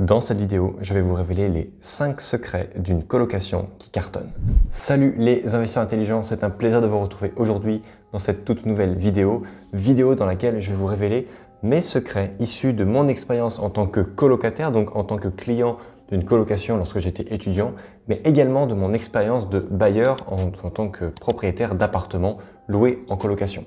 Dans cette vidéo, je vais vous révéler les 5 secrets d'une colocation qui cartonne. Salut les investisseurs intelligents, c'est un plaisir de vous retrouver aujourd'hui dans cette toute nouvelle vidéo, vidéo dans laquelle je vais vous révéler mes secrets issus de mon expérience en tant que colocataire, donc en tant que client d'une colocation lorsque j'étais étudiant, mais également de mon expérience de bailleur en, tant que propriétaire d'appartements loués en colocation.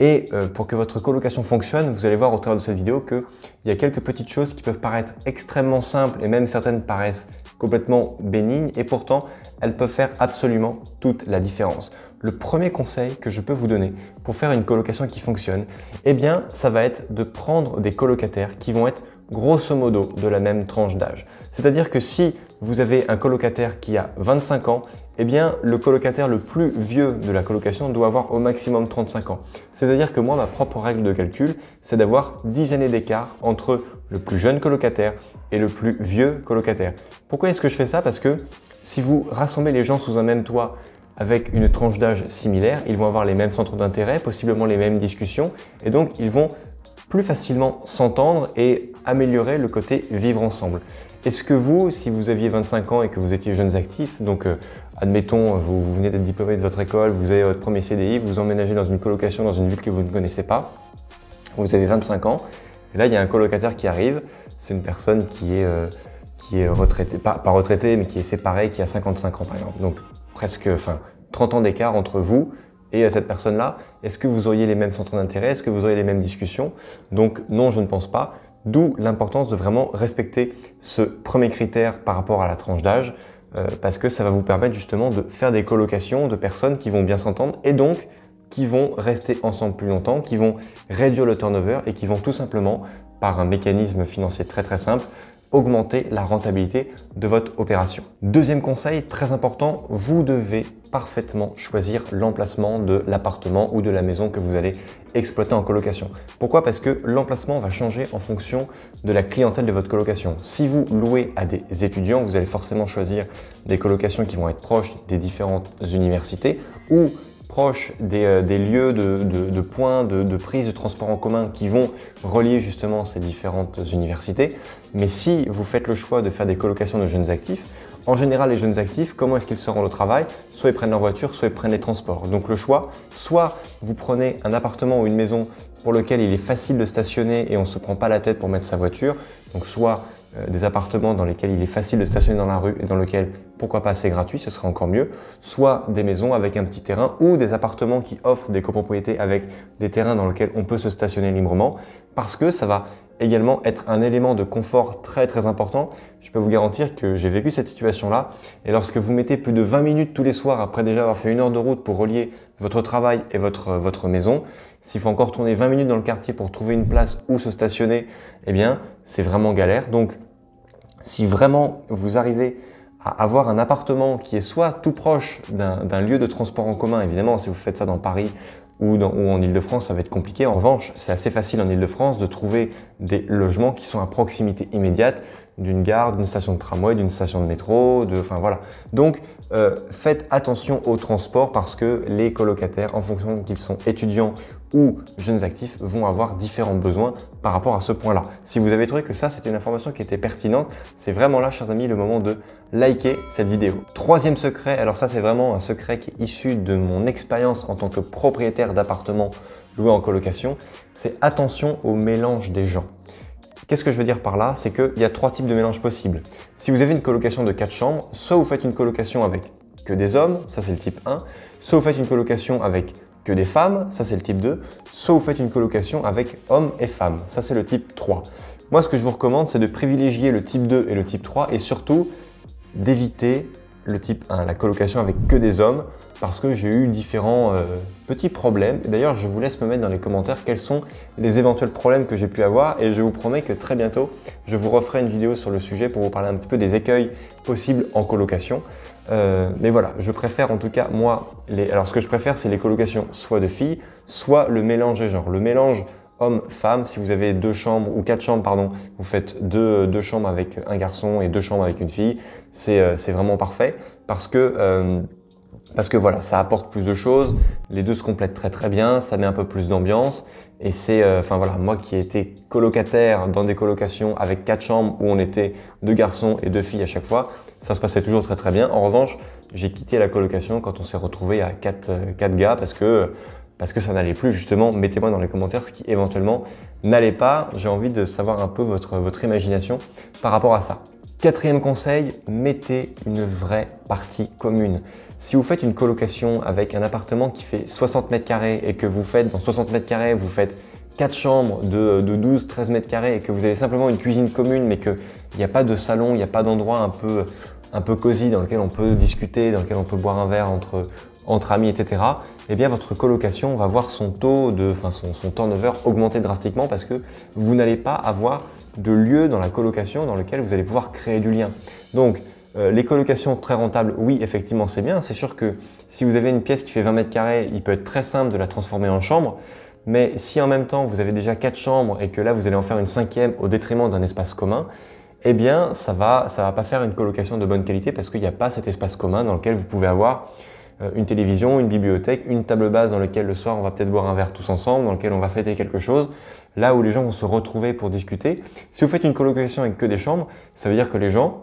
Et euh, pour que votre colocation fonctionne, vous allez voir au travers de cette vidéo qu'il y a quelques petites choses qui peuvent paraître extrêmement simples et même certaines paraissent complètement bénignes et pourtant elles peuvent faire absolument toute la différence. Le premier conseil que je peux vous donner pour faire une colocation qui fonctionne, eh bien, ça va être de prendre des colocataires qui vont être grosso modo de la même tranche d'âge. C'est-à-dire que si vous avez un colocataire qui a 25 ans, eh bien le colocataire le plus vieux de la colocation doit avoir au maximum 35 ans. C'est-à-dire que moi, ma propre règle de calcul, c'est d'avoir 10 années d'écart entre le plus jeune colocataire et le plus vieux colocataire. Pourquoi est-ce que je fais ça Parce que si vous rassemblez les gens sous un même toit, avec une tranche d'âge similaire, ils vont avoir les mêmes centres d'intérêt, possiblement les mêmes discussions, et donc ils vont plus facilement s'entendre et améliorer le côté vivre ensemble. Est-ce que vous, si vous aviez 25 ans et que vous étiez jeunes actifs, donc euh, admettons, vous, venez d'être diplômé de votre école, vous avez votre premier CDI, vous emménagez dans une colocation dans une ville que vous ne connaissez pas, vous avez 25 ans, et là il y a un colocataire qui arrive, c'est une personne qui est, euh, qui est retraitée, pas, pas retraitée, mais qui est séparée, qui a 55 ans par exemple. Donc presque, enfin, 30 ans d'écart entre vous et euh, cette personne-là, est-ce que vous auriez les mêmes centres d'intérêt Est-ce que vous auriez les mêmes discussions Donc non, je ne pense pas. D'où l'importance de vraiment respecter ce premier critère par rapport à la tranche d'âge, euh, parce que ça va vous permettre justement de faire des colocations de personnes qui vont bien s'entendre et donc qui vont rester ensemble plus longtemps, qui vont réduire le turnover et qui vont tout simplement, par un mécanisme financier très très simple, augmenter la rentabilité de votre opération. Deuxième conseil très important, vous devez parfaitement choisir l'emplacement de l'appartement ou de la maison que vous allez exploiter en colocation. Pourquoi Parce que l'emplacement va changer en fonction de la clientèle de votre colocation. Si vous louez à des étudiants, vous allez forcément choisir des colocations qui vont être proches des différentes universités ou proche euh, des, lieux de, points de, de, prise de transport en commun qui vont relier justement ces différentes universités. Mais si vous faites le choix de faire des colocations de jeunes actifs, en général, les jeunes actifs, comment est-ce qu'ils se rendent au travail Soit ils prennent leur voiture, soit ils prennent les transports. Donc le choix, soit vous prenez un appartement ou une maison pour lequel il est facile de stationner et on ne se prend pas la tête pour mettre sa voiture, donc soit euh, des appartements dans lesquels il est facile de stationner dans la rue et dans lesquels, pourquoi pas, c'est gratuit, ce serait encore mieux, soit des maisons avec un petit terrain ou des appartements qui offrent des copropriétés avec des terrains dans lesquels on peut se stationner librement, parce que ça va également être un élément de confort très très important. Je peux vous garantir que j'ai vécu cette situation-là, et lorsque vous mettez plus de 20 minutes tous les soirs, après déjà avoir fait une heure de route pour relier votre travail et votre, euh, votre maison, s'il faut encore tourner 20 minutes dans le quartier pour trouver une place où se stationner, eh bien, c'est vraiment galère. Donc, si vraiment vous arrivez à avoir un appartement qui est soit tout proche d'un lieu de transport en commun, évidemment, si vous faites ça dans Paris ou, en Ile-de-France, ça va être compliqué. En revanche, c'est assez facile en Ile-de-France de trouver des logements qui sont à proximité immédiate d'une gare, d'une station de tramway, d'une station de métro, de, enfin voilà. Donc, euh, faites attention au transport parce que les colocataires, en fonction qu'ils sont étudiants ou jeunes actifs vont avoir différents besoins par rapport à ce point-là. Si vous avez trouvé que ça, c'était une information qui était pertinente, c'est vraiment là, chers amis, le moment de liker cette vidéo. Troisième secret, alors ça c'est vraiment un secret qui est issu de mon expérience en tant que propriétaire d'appartements loué en colocation, c'est attention au mélange des gens. Qu'est-ce que je veux dire par là C'est qu'il y a trois types de mélanges possibles. Si vous avez une colocation de quatre chambres, soit vous faites une colocation avec que des hommes, ça c'est le type 1, soit vous faites une colocation avec des femmes, ça c'est le type 2, soit vous faites une colocation avec hommes et femmes, ça c'est le type 3. Moi ce que je vous recommande c'est de privilégier le type 2 et le type 3 et surtout d'éviter le type 1, la colocation avec que des hommes, parce que j'ai eu différents euh, petits problèmes. D'ailleurs, je vous laisse me mettre dans les commentaires quels sont les éventuels problèmes que j'ai pu avoir et je vous promets que très bientôt, je vous referai une vidéo sur le sujet pour vous parler un petit peu des écueils possibles en colocation. Euh, mais voilà, je préfère en tout cas, moi, les... alors ce que je préfère, c'est les colocations soit de filles, soit le mélange des genres. Le mélange homme-femme, si vous avez deux chambres ou quatre chambres, pardon, vous faites deux, chambres avec un garçon et deux chambres avec une fille, c'est euh, vraiment parfait parce que parce que voilà, ça apporte plus de choses, les deux se complètent très très bien, ça met un peu plus d'ambiance. Et c'est, euh, enfin voilà, moi qui ai été colocataire dans des colocations avec quatre chambres où on était deux garçons et deux filles à chaque fois, ça se passait toujours très très bien. En revanche, j'ai quitté la colocation quand on s'est retrouvé à quatre, euh, quatre gars parce que parce que ça n'allait plus justement, mettez-moi dans les commentaires ce qui éventuellement n'allait pas. J'ai envie de savoir un peu votre, votre imagination par rapport à ça. Quatrième conseil, mettez une vraie partie commune. Si vous faites une colocation avec un appartement qui fait 60 mètres carrés et que vous faites dans 60 mètres carrés, vous faites 4 chambres de, 12-13 mètres carrés et que vous avez simplement une cuisine commune mais qu'il n'y a pas de salon, il n'y a pas d'endroit un peu, un peu cosy dans lequel on peut discuter, dans lequel on peut boire un verre entre, entre amis, etc., eh bien votre colocation va voir son taux de, enfin son, son turnover augmenter drastiquement parce que vous n'allez pas avoir de lieu dans la colocation dans lequel vous allez pouvoir créer du lien. Donc, euh, les colocations très rentables, oui, effectivement, c'est bien. C'est sûr que si vous avez une pièce qui fait 20 mètres carrés, il peut être très simple de la transformer en chambre. Mais si en même temps vous avez déjà quatre chambres et que là vous allez en faire une cinquième au détriment d'un espace commun, eh bien ça va, ça va pas faire une colocation de bonne qualité parce qu'il n'y a pas cet espace commun dans lequel vous pouvez avoir euh, une télévision, une bibliothèque, une table basse dans laquelle le soir on va peut-être boire un verre tous ensemble, dans lequel on va fêter quelque chose, là où les gens vont se retrouver pour discuter. Si vous faites une colocation avec que des chambres, ça veut dire que les gens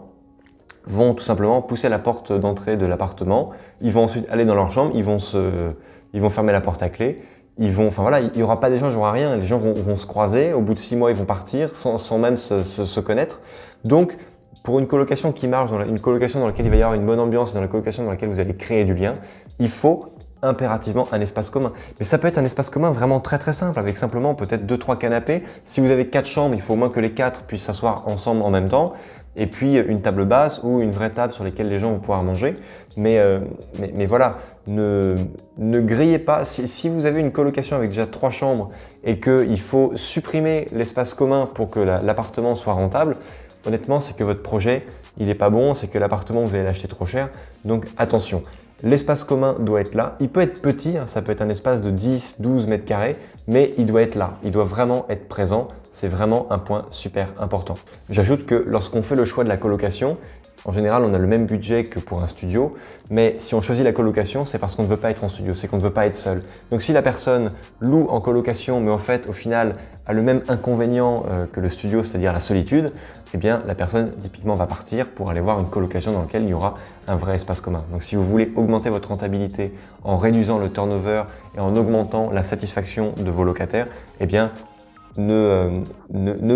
vont tout simplement pousser la porte d'entrée de l'appartement, ils vont ensuite aller dans leur chambre, ils vont, se, ils vont fermer la porte à clé, ils vont, enfin voilà, il n'y aura pas d'échange, il n'y aura rien, les gens vont, se croiser, au bout de six mois ils vont partir sans, sans même se, se, se connaître. Donc pour une colocation qui marche, une colocation dans laquelle il va y avoir une bonne ambiance, dans la colocation dans laquelle vous allez créer du lien, il faut impérativement un espace commun. Mais ça peut être un espace commun vraiment très très simple, avec simplement peut-être deux trois canapés. Si vous avez quatre chambres, il faut au moins que les quatre puissent s'asseoir ensemble en même temps. Et puis une table basse ou une vraie table sur laquelle les gens vont pouvoir manger. Mais, euh, mais, voilà, ne, grillez pas. Si, vous avez une colocation avec déjà trois chambres et qu'il faut supprimer l'espace commun pour que l'appartement soit rentable, honnêtement, c'est que votre projet, il n'est pas bon, c'est que l'appartement, vous allez l'acheter trop cher. Donc attention, l'espace commun doit être là. Il peut être petit, hein, ça peut être un espace de 10, 12 mètres carrés, mais il doit être là. Il doit vraiment être présent. C'est vraiment un point super important. J'ajoute que lorsqu'on fait le choix de la colocation, en général, on a le même budget que pour un studio, mais si on choisit la colocation, c'est parce qu'on ne veut pas être en studio, c'est qu'on ne veut pas être seul. Donc si la personne loue en colocation, mais en fait, au final, a le même inconvénient euh, que le studio, c'est-à-dire la solitude, eh bien, la personne typiquement va partir pour aller voir une colocation dans laquelle il y aura un vrai espace commun. Donc si vous voulez augmenter votre rentabilité en réduisant le turnover et en augmentant la satisfaction de vos locataires, eh bien, ne euh,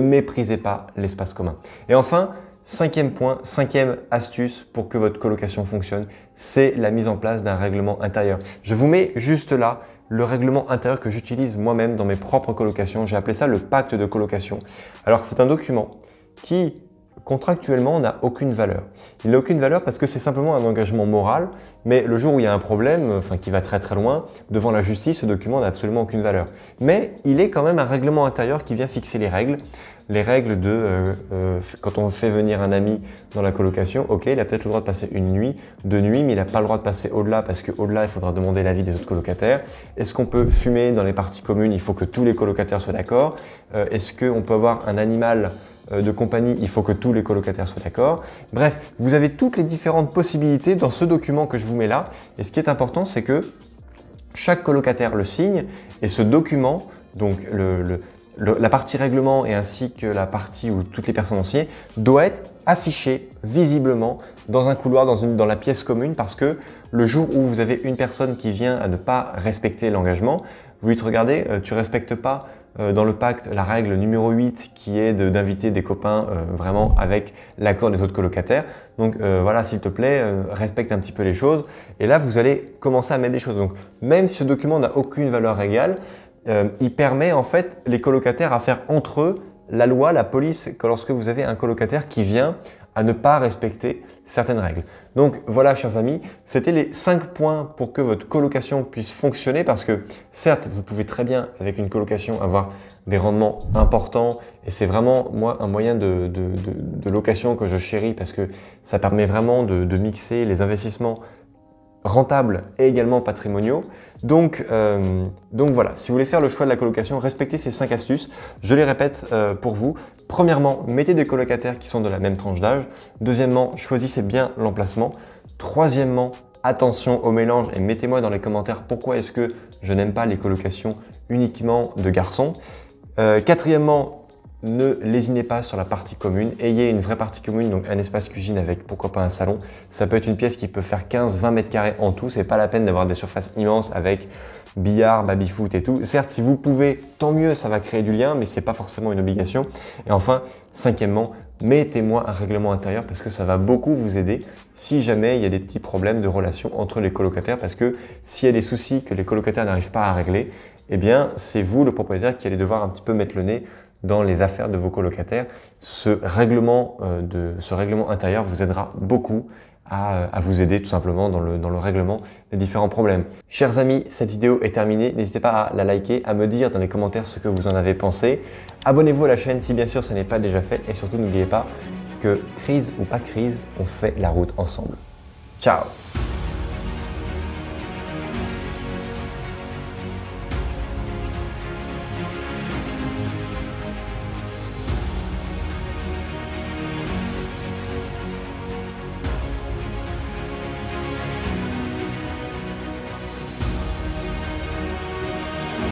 méprisez pas l'espace commun. Et enfin, Cinquième point, cinquième astuce pour que votre colocation fonctionne, c'est la mise en place d'un règlement intérieur. Je vous mets juste là le règlement intérieur que j'utilise moi-même dans mes propres colocations. J'ai appelé ça le pacte de colocation. Alors c'est un document qui contractuellement n'a aucune valeur. Il n'a aucune valeur parce que c'est simplement un engagement moral, mais le jour où il y a un problème, enfin qui va très très loin, devant la justice, ce document n'a absolument aucune valeur. Mais il est quand même un règlement intérieur qui vient fixer les règles les règles de euh, euh, quand on fait venir un ami dans la colocation, ok, il a peut-être le droit de passer une nuit, deux nuits, mais il n'a pas le droit de passer au-delà parce qu'au-delà, il faudra demander l'avis des autres colocataires. Est-ce qu'on peut fumer dans les parties communes Il faut que tous les colocataires soient d'accord. Euh, est-ce qu'on peut avoir un animal de compagnie, il faut que tous les colocataires soient d'accord. Bref, vous avez toutes les différentes possibilités dans ce document que je vous mets là. Et ce qui est important, c'est que chaque colocataire le signe et ce document, donc le, la partie règlement et ainsi que la partie où toutes les personnes ont signé doit être affichée visiblement dans un couloir, dans, une, dans la pièce commune parce que le jour où vous avez une personne qui vient à ne pas respecter l'engagement, vous lui dites regardez, euh, tu respectes pas euh, dans le pacte la règle numéro 8 qui est d'inviter des copains euh, vraiment avec l'accord des autres colocataires. Donc voilà, s'il te plaît, respecte un petit peu les choses. Et là, vous allez commencer à mettre des choses. Donc même si ce document n'a aucune valeur égale, euh, il permet en fait les colocataires à faire entre eux la loi, la police, lorsque vous avez un colocataire qui vient à ne pas respecter certaines règles. Donc voilà, chers amis, c'était les 5 points pour que votre colocation puisse fonctionner parce que certes, vous pouvez très bien, avec une colocation, avoir des rendements importants et c'est vraiment, moi, un moyen de, de, location que je chéris parce que ça permet vraiment de mixer les investissements rentables et également patrimoniaux. Donc, euh, donc voilà, si vous voulez faire le choix de la colocation, respectez ces cinq astuces. Je les répète euh, pour vous. Premièrement, mettez des colocataires qui sont de la même tranche d'âge. Deuxièmement, choisissez bien l'emplacement. Troisièmement, attention au mélange et mettez-moi dans les commentaires pourquoi est-ce que je n'aime pas les colocations uniquement de garçons. Euh, quatrièmement, ne lésinez pas sur la partie commune. Ayez une vraie partie commune, donc un espace cuisine avec pourquoi pas un salon. Ça peut être une pièce qui peut faire 15-20 mètres carrés en tout. C'est pas la peine d'avoir des surfaces immenses avec billard, baby-foot et tout. Certes, si vous pouvez, tant mieux, ça va créer du lien, mais c'est pas forcément une obligation. Et enfin, cinquièmement, mettez-moi un règlement intérieur parce que ça va beaucoup vous aider si jamais il y a des petits problèmes de relations entre les colocataires parce que s'il y a des soucis que les colocataires n'arrivent pas à régler, eh bien, c'est vous, le propriétaire, qui allez devoir un petit peu mettre le nez dans les affaires de vos colocataires. Ce règlement, euh, intérieur vous aidera beaucoup euh, à, vous aider tout simplement dans le, dans le, règlement des différents problèmes. Chers amis, cette vidéo est terminée. N'hésitez pas à la liker, à me dire dans les commentaires ce que vous en avez pensé. Abonnez-vous à la chaîne si bien sûr ce n'est pas déjà fait et surtout n'oubliez pas que crise ou pas crise, on fait la route ensemble. Ciao